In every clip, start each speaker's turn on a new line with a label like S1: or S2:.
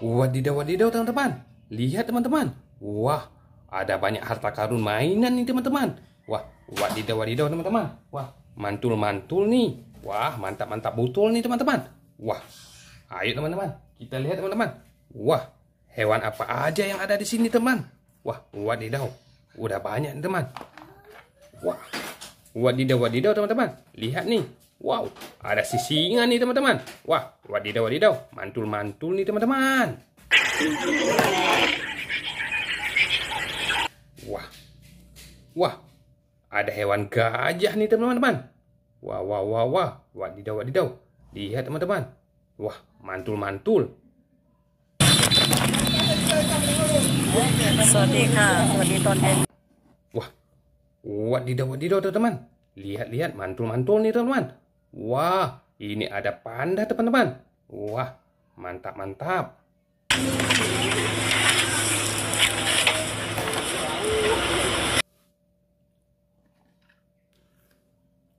S1: Wadidaw, wadidaw teman-teman. Lihat teman-teman. Wah, ada banyak harta karun mainan nih teman-teman. Wah, wadidaw, wadidaw teman-teman. Wah, mantul-mantul nih. Wah, mantap-mantap butul nih teman-teman. Wah, ayo teman-teman. Kita lihat teman-teman. Wah, hewan apa aja yang ada di sini teman. Wah, wadidaw. Udah banyak teman. Wah, wadidaw, wadidaw teman-teman. Lihat nih. Wow, ada sisingan nih teman-teman. Wah, wadidaw wadidaw, mantul-mantul nih teman-teman. Wah, wah, ada hewan gajah nih teman-teman. Wah, wah, wah, wah, wadidaw wadidaw. Lihat teman-teman. Wah, mantul-mantul. Wah, wadidaw wadidaw teman-teman. Lihat-lihat mantul-mantul nih teman-teman. Wah, ini ada panda teman-teman. Wah, mantap-mantap.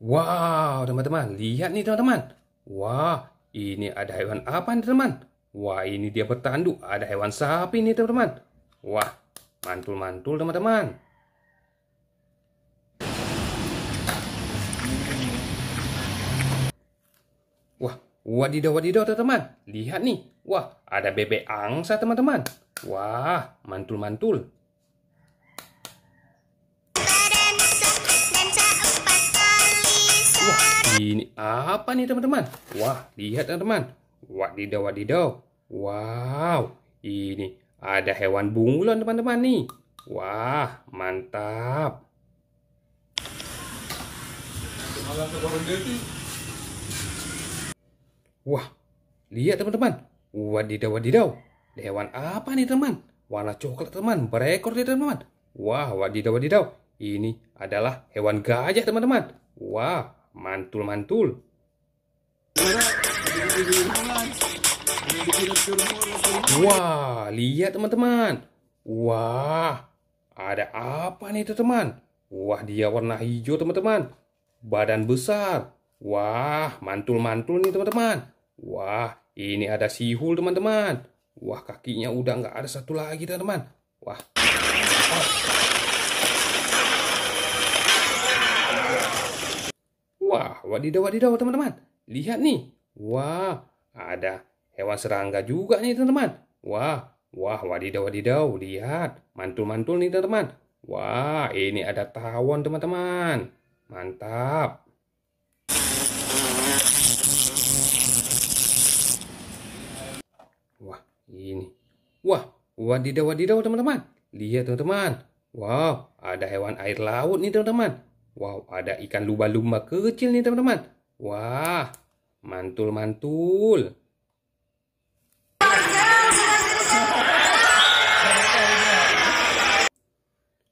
S1: Wow, teman-teman. Lihat nih, teman-teman. Wah, ini ada hewan apa nih, teman? teman Wah, ini dia bertanduk. Ada hewan sapi nih, teman-teman. Wah, mantul-mantul, teman-teman. Wah, wadidaw wadidaw teman-teman. Lihat nih. Wah, ada bebek angsa teman-teman. Wah, mantul-mantul. Wah, ini apa nih teman-teman? Wah, lihat teman-teman. Wadidaw wadidaw. Wow, ini ada hewan bunglon teman-teman nih. Wah, mantap. Malah Wah, lihat teman-teman. Wadidaw, wadidaw. Hewan apa nih teman? Warna coklat teman, berekor nih teman. Wah, wadidaw, wadidaw. Ini adalah hewan gajah teman-teman. Wah, mantul-mantul. Wah, lihat teman-teman. Wah, ada apa nih teman? Wah, dia warna hijau teman-teman. Badan besar, Wah, mantul-mantul nih teman-teman. Wah, ini ada sihul teman-teman. Wah, kakinya udah nggak ada satu lagi teman-teman. Wah. Wah, wadidaw wadidaw teman-teman. Lihat nih. Wah, ada hewan serangga juga nih teman-teman. Wah, wah wadidaw wadidaw. Lihat, mantul-mantul nih teman-teman. Wah, ini ada tawon teman-teman. Mantap. Wah, ini. Wah, wadidaw wadidaw teman-teman. Lihat teman-teman. Wow, ada hewan air laut nih teman-teman. Wow, ada ikan lumba-lumba kecil nih teman-teman. Wah, mantul-mantul.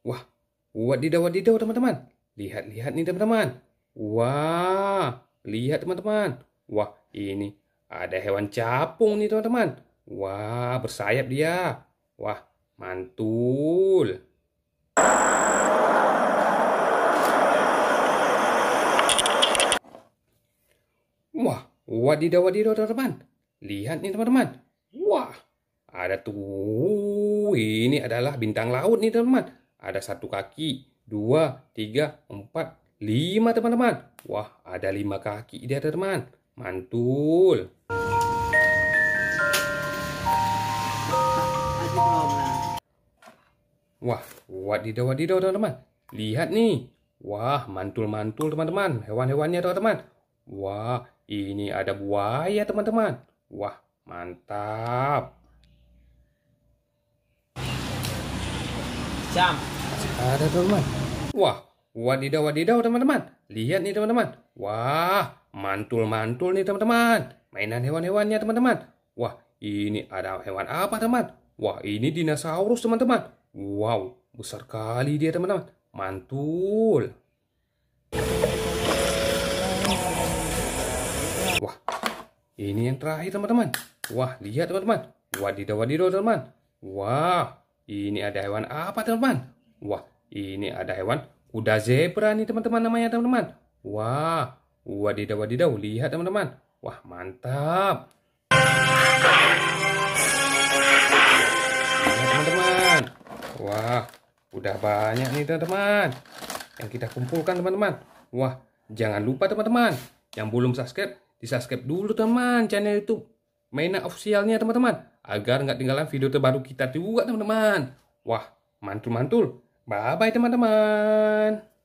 S1: Wah, wadidaw wadidaw teman-teman. Lihat-lihat nih teman-teman. Wah, lihat teman-teman. Wah, ini ada hewan capung nih teman-teman. Wah, bersayap dia. Wah, mantul. Wah, wadidaw wadidaw teman-teman. Lihat nih teman-teman. Wah, ada tuh. Ini adalah bintang laut nih teman-teman. Ada satu kaki, dua, tiga, empat, lima teman-teman. Wah, ada lima kaki dia teman-teman. Mantul. Wah, wadidaw wadidaw teman-teman. Lihat nih. Wah, mantul-mantul teman-teman. Hewan-hewannya teman-teman. Wah, ini ada buaya teman-teman. Wah, mantap. Jam. ada teman-teman. Wah, wadidaw wadidaw teman-teman. Lihat nih teman-teman. Wah, mantul-mantul nih teman-teman. Mainan hewan-hewannya teman-teman. Wah, ini ada hewan apa teman? Wah, ini dinosaurus teman-teman. Wow, besar kali dia teman-teman. Mantul. Wah, ini yang terakhir teman-teman. Wah, lihat teman-teman. Wadidaw, wadidaw teman-teman. Wah, ini ada hewan apa teman-teman? Wah, ini ada hewan kuda zebra nih teman-teman namanya teman-teman. Wah, wadidaw, wadidaw. Lihat teman-teman. Wah, mantap. teman-teman. Wah, udah banyak nih teman-teman yang kita kumpulkan teman-teman. Wah, jangan lupa teman-teman yang belum subscribe, di subscribe dulu teman channel YouTube mainan officialnya teman-teman agar nggak tinggalan video terbaru kita juga teman-teman. Wah, mantul-mantul. Bye-bye teman-teman.